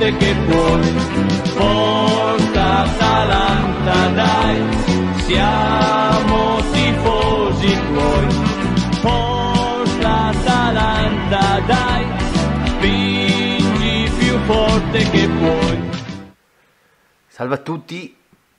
forte che puoi. Forza Atalanta, dai, siamo tifosi tuoi. Forza Atalanta, dai, spingi più forte che puoi. Salve a tutti,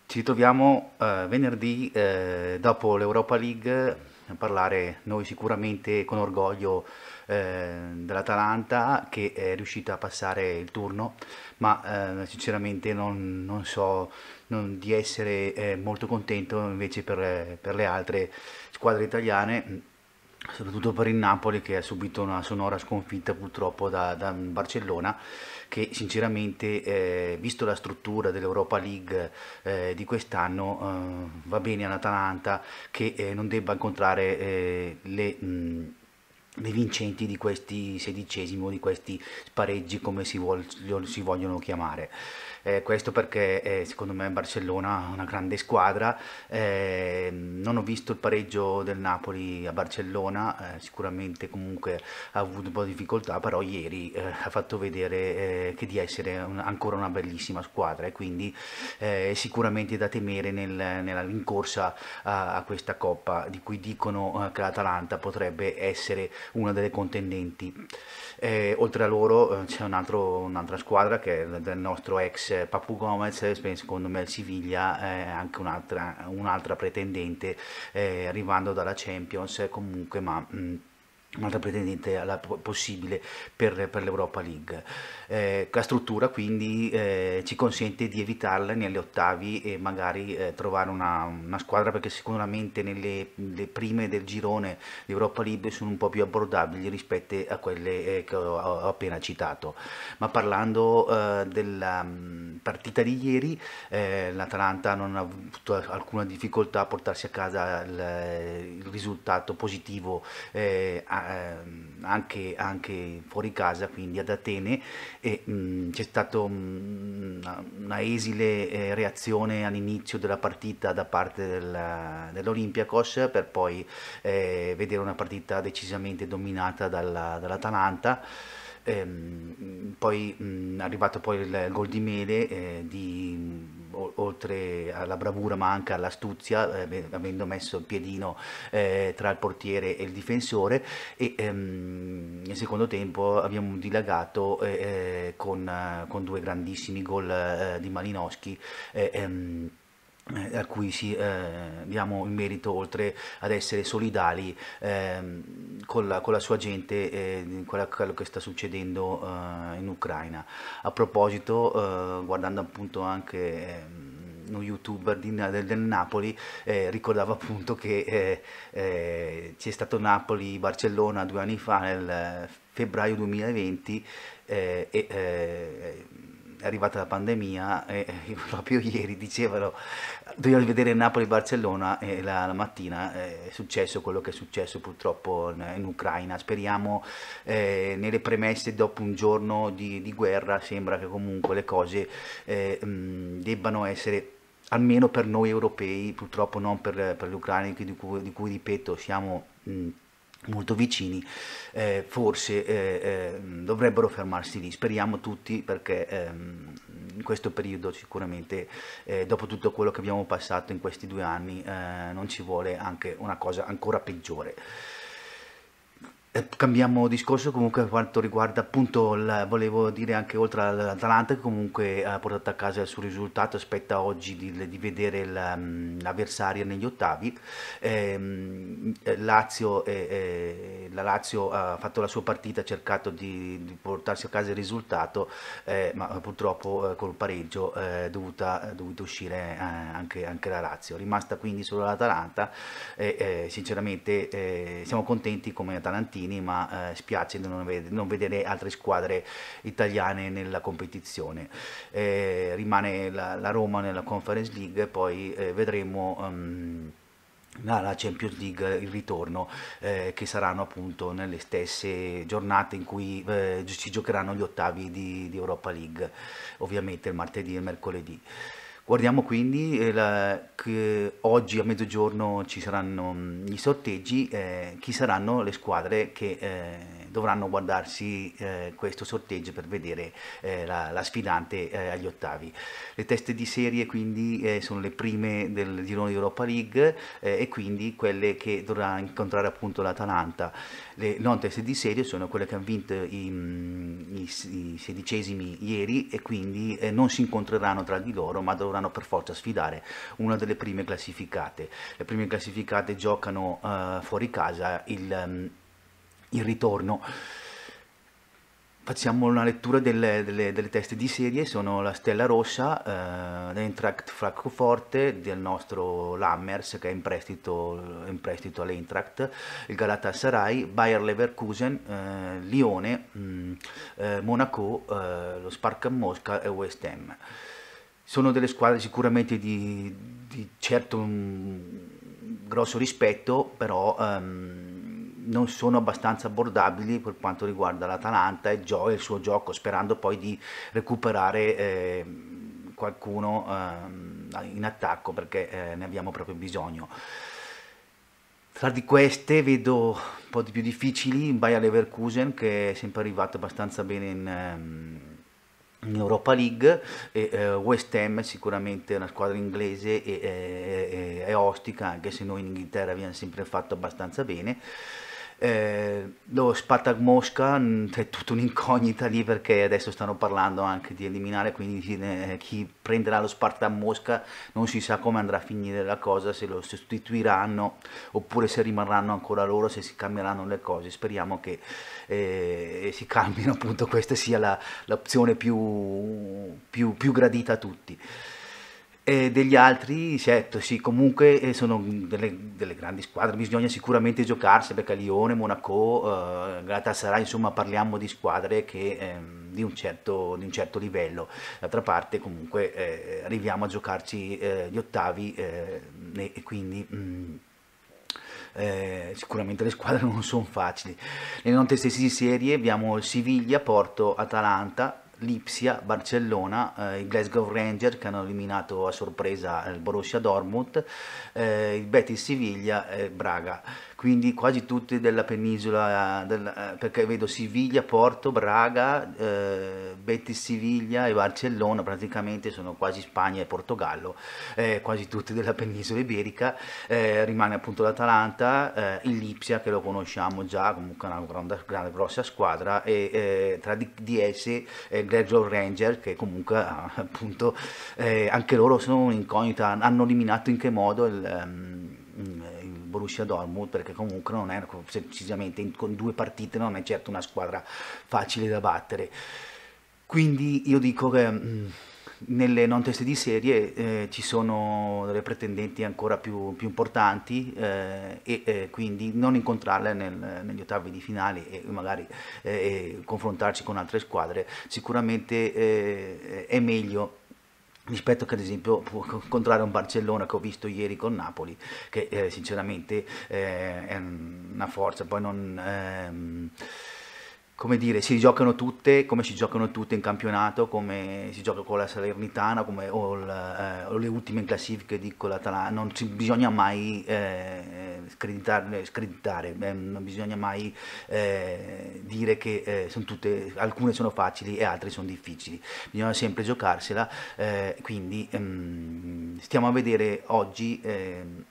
ci ritroviamo eh, venerdì eh, dopo l'Europa League a parlare noi sicuramente con orgoglio Ehm, dell'Atalanta che è riuscita a passare il turno, ma ehm, sinceramente non, non so non, di essere eh, molto contento invece per, per le altre squadre italiane soprattutto per il Napoli che ha subito una sonora sconfitta purtroppo da, da Barcellona che sinceramente eh, visto la struttura dell'Europa League eh, di quest'anno eh, va bene all'Atalanta che eh, non debba incontrare eh, le... Mh, dei vincenti di questi sedicesimi o di questi spareggi come si, vuol, si vogliono chiamare eh, questo perché eh, secondo me Barcellona è una grande squadra, eh, non ho visto il pareggio del Napoli a Barcellona, eh, sicuramente comunque ha avuto un po' di difficoltà, però ieri eh, ha fatto vedere eh, che di essere un, ancora una bellissima squadra e quindi sicuramente da temere nel, nella rincorsa a, a, questa coppa di cui dicono che l'Atalanta potrebbe essere una delle contendenti. oltre a loro c'è un un'altra squadra che è del nostro ex Gomez, Papu Gomez secondo me il Siviglia è anche un'altra, un'altra pretendente eh, arrivando dalla Champions comunque ma... Mh, un'altra pretendente alla possibile per, per l'Europa League. Eh, la struttura quindi eh, ci consente di evitarla nelle ottavi e magari eh, trovare una, una, squadra perché sicuramente nelle, prime del girone di Europa League sono un po' più abbordabili rispetto a quelle eh, che ho, ho, appena citato. Ma parlando eh, della mm, partita di ieri, eh, l'Atalanta non ha avuto alcuna difficoltà a portarsi a casa il, il risultato positivo. Eh, ma ehm, anche, anche, fuori casa, quindi ad Atene, e mm, c'è stata mm, una, una, esile eh, reazione all'inizio della partita da parte della, dell'Olympiakos per poi eh, vedere una partita decisamente dominata dalla, dall'Atalanta. Ehm, poi mm, è arrivato poi il, il gol di Mele eh, di oltre alla bravura ma anche all'astuzia, eh, avendo messo il piedino eh, tra il portiere e il difensore e ehm, nel secondo tempo abbiamo dilagato eh, eh, con, eh, con, due grandissimi gol di Malinowski. Ehm, eh, a cui si, eh, diamo il merito oltre ad essere solidali eh, con, la, con, la, sua gente eh, in quello che sta succedendo eh, in Ucraina. A proposito, eh, guardando appunto anche ehm, un youtuber di, del, del, Napoli eh, ricordava appunto che eh, eh, c'è stato Napoli-Barcellona due anni fa nel febbraio 2020 e è arrivata la pandemia e proprio ieri dicevano dobbiamo vedere Napoli-Barcellona e la, la, mattina è successo quello che è successo purtroppo in, in Ucraina. Speriamo eh, nelle premesse dopo un giorno di, di, guerra sembra che comunque le cose eh, mh, debbano essere almeno per noi europei, purtroppo non per, per ucraini di, di cui, ripeto siamo... Mh, molto vicini, eh, forse eh, eh, dovrebbero fermarsi lì. Speriamo tutti perché ehm, in questo periodo sicuramente, eh, dopo tutto quello che abbiamo passato in questi due anni, eh, non ci vuole anche una cosa ancora peggiore. Eh, cambiamo discorso comunque per quanto riguarda appunto, la, volevo dire anche oltre all'Atalanta che comunque ha portato a casa il suo risultato, aspetta oggi di, di vedere mm, l'avversario negli ottavi, ehm, eh, Lazio, eh, eh, la Lazio ha fatto la sua partita, ha cercato di, di portarsi a casa il risultato, eh, ma purtroppo col pareggio è dovuta, dovuta uscire anche, anche, la Lazio, rimasta quindi solo l'Atalanta e sinceramente siamo contenti come Atalantini Martini, ma eh, spiace non, ved non, vedere altre squadre italiane nella competizione. Eh, rimane la, la, Roma nella Conference League, poi eh, vedremo... Um, la Champions League il ritorno eh, che saranno appunto nelle stesse giornate in cui eh, ci giocheranno gli ottavi di, di Europa League ovviamente il martedì e il mercoledì Guardiamo quindi eh, la, che oggi a mezzogiorno ci saranno mm, i sorteggi, eh, chi saranno le squadre che eh, dovranno guardarsi eh, questo sorteggio per vedere eh, la, la, sfidante eh, agli ottavi. Le teste di serie quindi sono le prime del girone di Europa League e quindi quelle che dovrà incontrare appunto l'Atalanta. Le non teste di serie sono quelle che hanno vinto i, mm, i, i sedicesimi ieri e quindi non si incontreranno tra di loro ma dovranno dovranno per forza sfidare una delle prime classificate. Le prime classificate giocano uh, fuori casa il, um, il ritorno facciamo una lettura delle, delle, delle, teste di serie, sono la Stella Rossa, eh, l'Eintracht Francoforte del nostro Lammers che è in prestito, in prestito all'Eintracht, il Galatasaray, Bayer Leverkusen, eh, Lione, mh, mm, eh, Monaco, eh, lo Spark Mosca e West Ham sono delle squadre sicuramente di, di certo un mm, grosso rispetto, però um, non sono abbastanza abbordabili per quanto riguarda l'Atalanta e Gio e il suo gioco, sperando poi di recuperare eh, qualcuno eh, in attacco perché eh, ne abbiamo proprio bisogno. Tra di queste vedo un po' di più difficili, Bayer Leverkusen che è sempre arrivato abbastanza bene in... Um, in Europa League e, eh, West Ham è sicuramente è una squadra inglese e, e, eh, e ostica anche se noi in Inghilterra abbiamo sempre fatto abbastanza bene eh, lo Spartak Mosca è tutta un'incognita lì perché adesso stanno parlando anche di eliminare, quindi chi prenderà lo Spartak Mosca non si sa come andrà a finire la cosa, se lo sostituiranno oppure se rimarranno ancora loro, se si cambieranno le cose. Speriamo che eh, si cambino appunto, questa sia l'opzione più, più, più gradita a tutti. E degli altri, certo, sì, comunque eh, sono delle, delle, grandi squadre, bisogna sicuramente giocarsi, perché Lione, Monaco, eh, Galatasaray, insomma parliamo di squadre che, eh, di, un certo, di, un certo, livello. D'altra parte comunque eh, arriviamo a giocarci eh, gli ottavi eh, e quindi... Mm, eh, sicuramente le squadre non sono facili. Nelle nostre stesse serie abbiamo Siviglia, Porto, Atalanta, l'Ipsia, Barcellona, eh, il Glasgow Rangers che hanno eliminato a sorpresa il Borussia Dortmund, eh, il Betis Siviglia e Braga quindi quasi tutti della penisola, eh, della, eh, perché vedo Siviglia, Porto, Braga, eh, Betis Siviglia e Barcellona, praticamente sono quasi Spagna e Portogallo, eh, quasi tutti della penisola iberica, eh, rimane appunto l'Atalanta, eh, il Lipsia che lo conosciamo già, comunque una grande, grande grossa squadra, e tra di, di esse eh, Glasgow Ranger che comunque appunto anche loro sono un'incognita, hanno eliminato in che modo il... Um, Borussia Dortmund perché comunque non è precisamente con due partite non è certo una squadra facile da battere quindi io dico che mm, nelle non teste di serie eh, ci sono delle pretendenti ancora più, più importanti eh, e eh, quindi non incontrarle nel, negli ottavi di finale e magari eh, confrontarci con altre squadre sicuramente eh, è meglio rispetto che ad esempio può incontrare un Barcellona che ho visto ieri con Napoli che eh, sinceramente eh, è una forza poi non ehm, come dire, si giocano tutte come si giocano tutte in campionato, come si gioca con la Salernitana come, o, il, eh, o le ultime in classifiche di con l'Atalanta, non ci, bisogna mai eh, screditare, eh, screditare. Beh, non bisogna mai eh, dire che eh, sono tutte, alcune sono facili e altre sono difficili, bisogna sempre giocarsela, eh, quindi ehm, stiamo a vedere oggi... Ehm,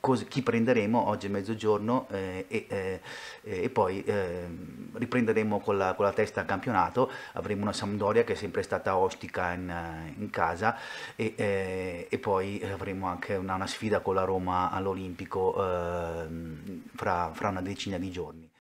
cosa, chi prenderemo oggi a mezzogiorno eh, e, eh, e, poi ehm, riprenderemo con la, con la testa al campionato, avremo una Sampdoria che è sempre stata ostica in, in casa e, eh, e, poi avremo anche una, una, sfida con la Roma all'Olimpico ehm, fra, fra una decina di giorni.